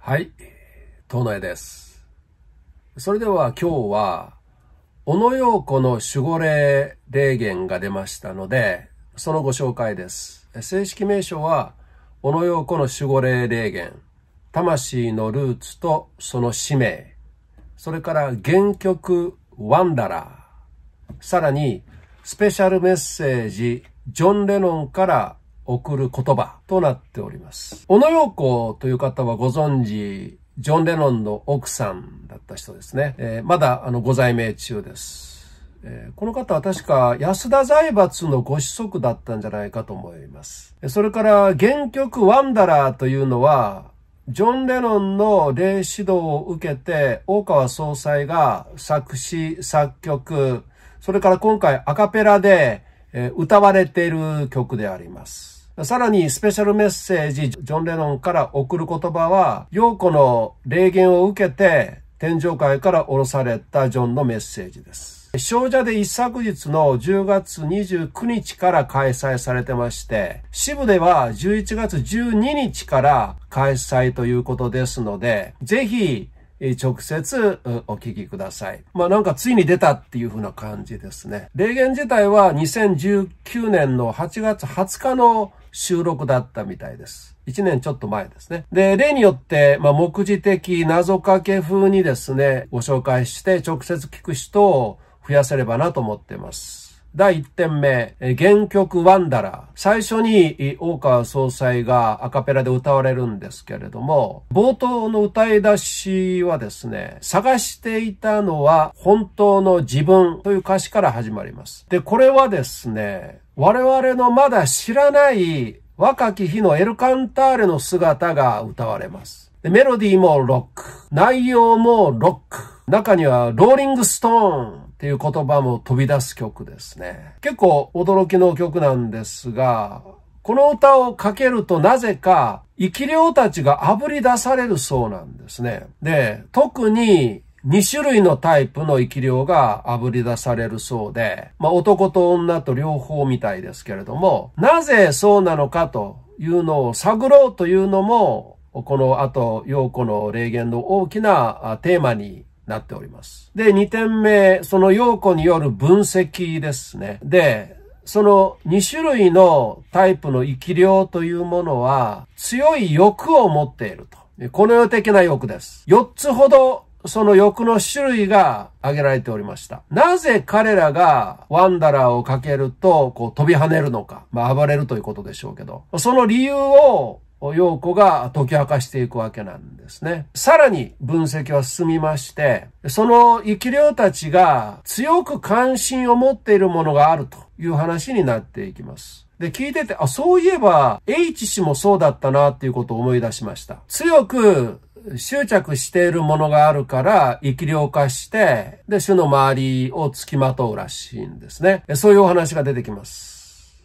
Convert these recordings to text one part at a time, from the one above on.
はい、東内です。それでは今日は、小野洋子の守護霊霊言が出ましたので、そのご紹介です。正式名称は、小野洋子の守護霊霊言、魂のルーツとその使命、それから原曲ワンダラー、さらにスペシャルメッセージ、ジョン・レノンから送る言葉となっております。小野洋子という方はご存知、ジョン・レノンの奥さんだった人ですね。えー、まだあのご在名中です、えー。この方は確か安田財閥のご子息だったんじゃないかと思います。それから原曲ワンダラーというのは、ジョン・レノンの霊指導を受けて、大川総裁が作詞、作曲、それから今回アカペラで歌われている曲であります。さらにスペシャルメッセージ、ジョン・レノンから送る言葉は、陽子の霊言を受けて、天上界から降ろされたジョンのメッセージです。少女で一昨日の10月29日から開催されてまして、支部では11月12日から開催ということですので、ぜひ直接お聞きください。まあなんかついに出たっていう風な感じですね。霊言自体は2019年の8月20日の収録だったみたいです。1年ちょっと前ですね。で、例によって、まあ、目次的謎かけ風にですね、ご紹介して直接聞く人を増やせればなと思っています。第1点目、原曲ワンダラー。最初に大川総裁がアカペラで歌われるんですけれども、冒頭の歌い出しはですね、探していたのは本当の自分という歌詞から始まります。で、これはですね、我々のまだ知らない若き日のエルカンターレの姿が歌われます。メロディーもロック、内容もロック、中にはローリングストーンっていう言葉も飛び出す曲ですね。結構驚きの曲なんですが、この歌をかけるとなぜか生き量たちが炙り出されるそうなんですね。で、特に2種類のタイプの生き量が炙り出されるそうで、まあ、男と女と両方みたいですけれども、なぜそうなのかというのを探ろうというのも、この後、陽子の霊言の大きなテーマになっております。で、2点目、その陽子による分析ですね。で、その2種類のタイプの生き量というものは強い欲を持っていると。この世的な欲です。4つほどその欲の種類が挙げられておりました。なぜ彼らがワンダラーをかけると、こう飛び跳ねるのか。まあ暴れるということでしょうけど。その理由を陽子が解き明かしていくわけなんですね。さらに分析は進みまして、その生き量たちが強く関心を持っているものがあるという話になっていきます。で、聞いてて、あ、そういえば、H 氏もそうだったなっていうことを思い出しました。強く執着しているものがあるから生き量化して、で、種の周りを付きまとうらしいんですね。そういうお話が出てきます。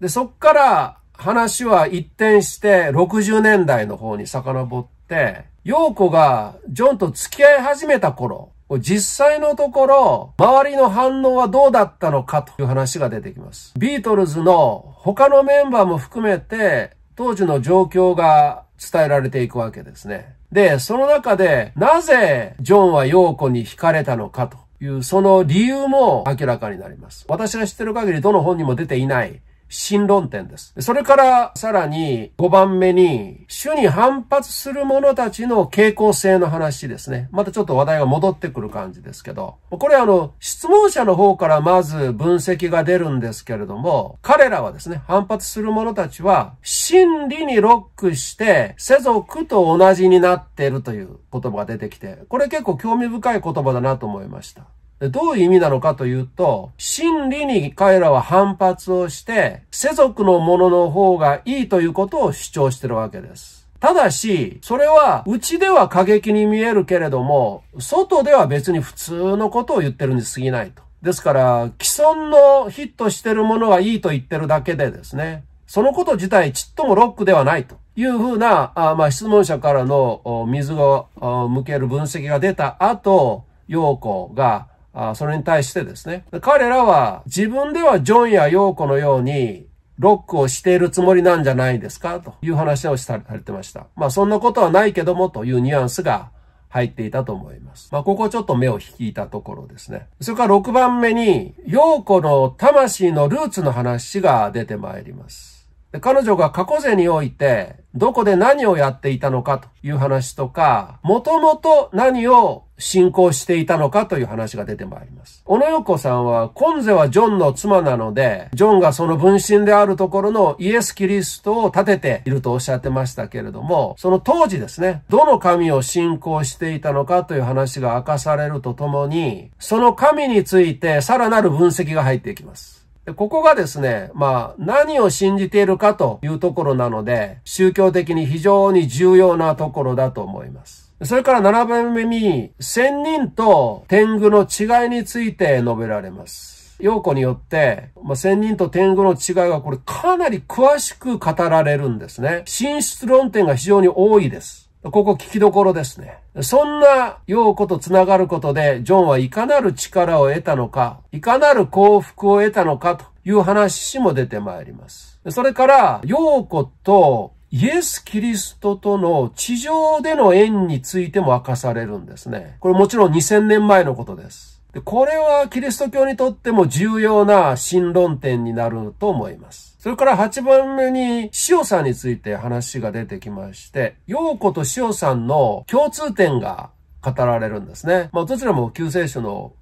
で、そっから話は一転して60年代の方に遡って、洋子がジョンと付き合い始めた頃、実際のところ、周りの反応はどうだったのかという話が出てきます。ビートルズの他のメンバーも含めて、当時の状況が伝えられていくわけですね。で、その中で、なぜ、ジョンはヨーコに惹かれたのかという、その理由も明らかになります。私が知ってる限り、どの本にも出ていない、新論点です。それからさらに5番目に主に反発する者たちの傾向性の話ですね。またちょっと話題が戻ってくる感じですけど、これあの質問者の方からまず分析が出るんですけれども、彼らはですね、反発する者たちは真理にロックして世俗と同じになっているという言葉が出てきて、これ結構興味深い言葉だなと思いました。どういう意味なのかというと、真理に彼らは反発をして、世俗のものの方がいいということを主張してるわけです。ただし、それは、うちでは過激に見えるけれども、外では別に普通のことを言ってるに過ぎないと。ですから、既存のヒットしてるものはいいと言ってるだけでですね、そのこと自体ちっともロックではないというふうな、あまあ、質問者からの水を向ける分析が出た後、陽子が、あそれに対してですね。彼らは自分ではジョンやヨーコのようにロックをしているつもりなんじゃないですかという話をされてました。まあそんなことはないけどもというニュアンスが入っていたと思います。まあここちょっと目を引いたところですね。それから6番目に、ー子の魂のルーツの話が出てまいります。彼女が過去世において、どこで何をやっていたのかという話とか、もともと何を信仰していたのかという話が出てまいります。小野横さんは、コンゼはジョンの妻なので、ジョンがその分身であるところのイエス・キリストを立てているとおっしゃってましたけれども、その当時ですね、どの神を信仰していたのかという話が明かされるとともに、その神についてさらなる分析が入っていきます。でここがですね、まあ、何を信じているかというところなので、宗教的に非常に重要なところだと思います。それから7番目に、仙人と天狗の違いについて述べられます。陽子によって、まあ、仙人と天狗の違いはこれかなり詳しく語られるんですね。進出論点が非常に多いです。ここ聞きどころですね。そんな陽子と繋がることで、ジョンはいかなる力を得たのか、いかなる幸福を得たのかという話も出てまいります。それから、陽子とイエス・キリストとの地上での縁についても明かされるんですね。これもちろん2000年前のことです。でこれはキリスト教にとっても重要な新論点になると思います。それから8番目に塩さんについて話が出てきまして、陽子と塩さんの共通点が語られるんですね。まあどちらも救世主の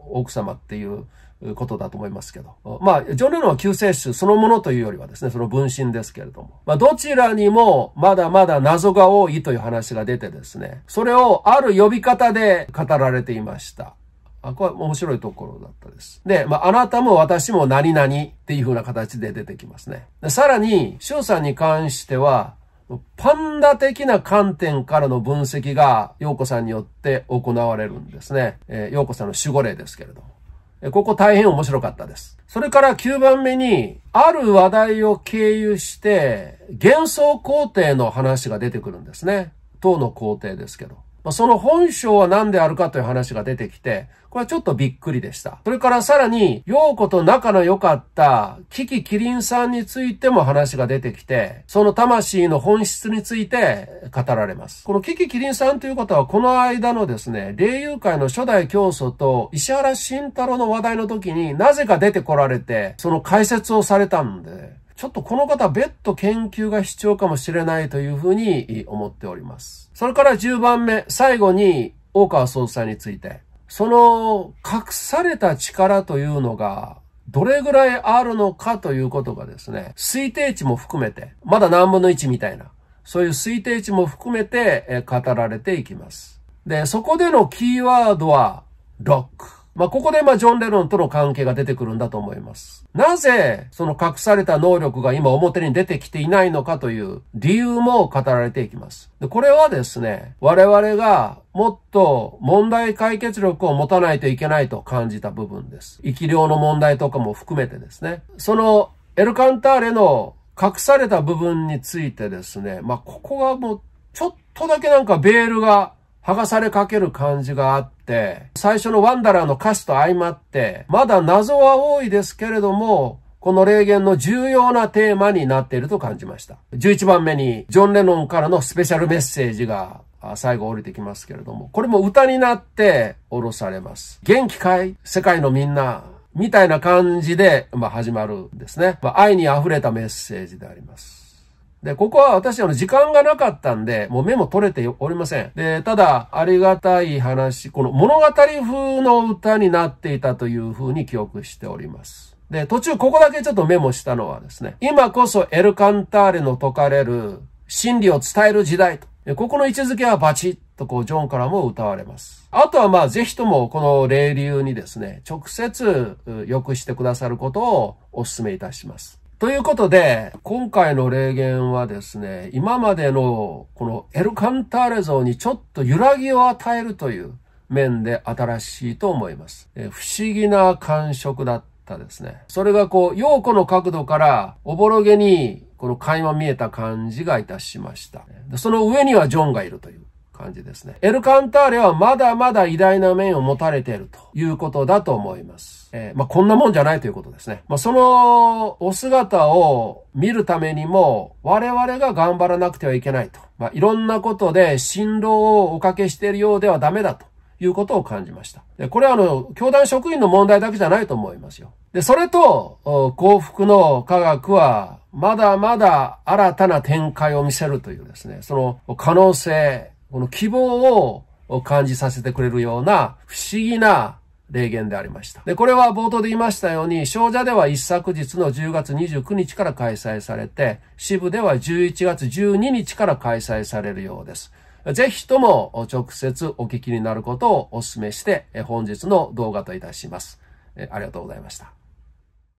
奥様っていうことだと思いますけど。まあ、ジョン・レノンは救世主そのものというよりはですね、その分身ですけれども。まあ、どちらにもまだまだ謎が多いという話が出てですね、それをある呼び方で語られていました。あ、これ面白いところだったです。で、まあ、あなたも私も何々っていう風な形で出てきますね。でさらに、周さんに関しては、パンダ的な観点からの分析が、陽子さんによって行われるんですね。えー、陽子さんの守護霊ですけれども。ここ大変面白かったです。それから9番目に、ある話題を経由して、幻想皇帝の話が出てくるんですね。唐の皇帝ですけど。まその本性は何であるかという話が出てきて、これはちょっとびっくりでした。それからさらに、陽子と仲の良かったキキキリンさんについても話が出てきて、その魂の本質について語られます。このキキキリンさんという方は、この間のですね、霊友会の初代教祖と石原慎太郎の話題の時になぜか出てこられて、その解説をされたんで、ちょっとこの方別途研究が必要かもしれないというふうに思っております。それから10番目、最後に大川総裁について、その隠された力というのがどれぐらいあるのかということがですね、推定値も含めて、まだ何分の1みたいな、そういう推定値も含めて語られていきます。で、そこでのキーワードは、ロック。まあ、ここで、まあ、ジョン・レノンとの関係が出てくるんだと思います。なぜ、その隠された能力が今表に出てきていないのかという理由も語られていきます。でこれはですね、我々がもっと問題解決力を持たないといけないと感じた部分です。生き量の問題とかも含めてですね。その、エルカンターレの隠された部分についてですね、まあ、ここはもう、ちょっとだけなんかベールが剥がされかける感じがあって、最初のワンダラーの歌詞と相まって、まだ謎は多いですけれども、この霊言の重要なテーマになっていると感じました。11番目に、ジョン・レノンからのスペシャルメッセージが最後降りてきますけれども、これも歌になって降ろされます。元気かい世界のみんな。みたいな感じで、まあ、始まるんですね。まあ、愛に溢れたメッセージであります。で、ここは私、あの、時間がなかったんで、もうメモ取れておりません。で、ただ、ありがたい話、この物語風の歌になっていたというふうに記憶しております。で、途中ここだけちょっとメモしたのはですね、今こそエルカンターレの説かれる真理を伝える時代と。ここの位置づけはバチッとこうジョンからも歌われます。あとはまあぜひともこの霊流にですね、直接良くしてくださることをお勧めいたします。ということで、今回の霊言はですね、今までのこのエルカンターレ像にちょっと揺らぎを与えるという面で新しいと思います。え不思議な感触だったですね。それがこう、陽子の角度からおぼろげにこの垣間見えた感じがいたしました。その上にはジョンがいるという。感じですね。エルカンターレはまだまだ偉大な面を持たれているということだと思います。えー、まあ、こんなもんじゃないということですね。まあ、そのお姿を見るためにも我々が頑張らなくてはいけないと。まあ、いろんなことで辛労をおかけしているようではダメだと。いうことを感じました。で、これはあの、教団職員の問題だけじゃないと思いますよ。で、それと、幸福の科学は、まだまだ新たな展開を見せるというですね、その可能性、この希望を感じさせてくれるような不思議な霊言でありました。で、これは冒頭で言いましたように、少女では一昨日の10月29日から開催されて、支部では11月12日から開催されるようです。ぜひとも直接お聞きになることをお勧めして、本日の動画といたします。ありがとうございました。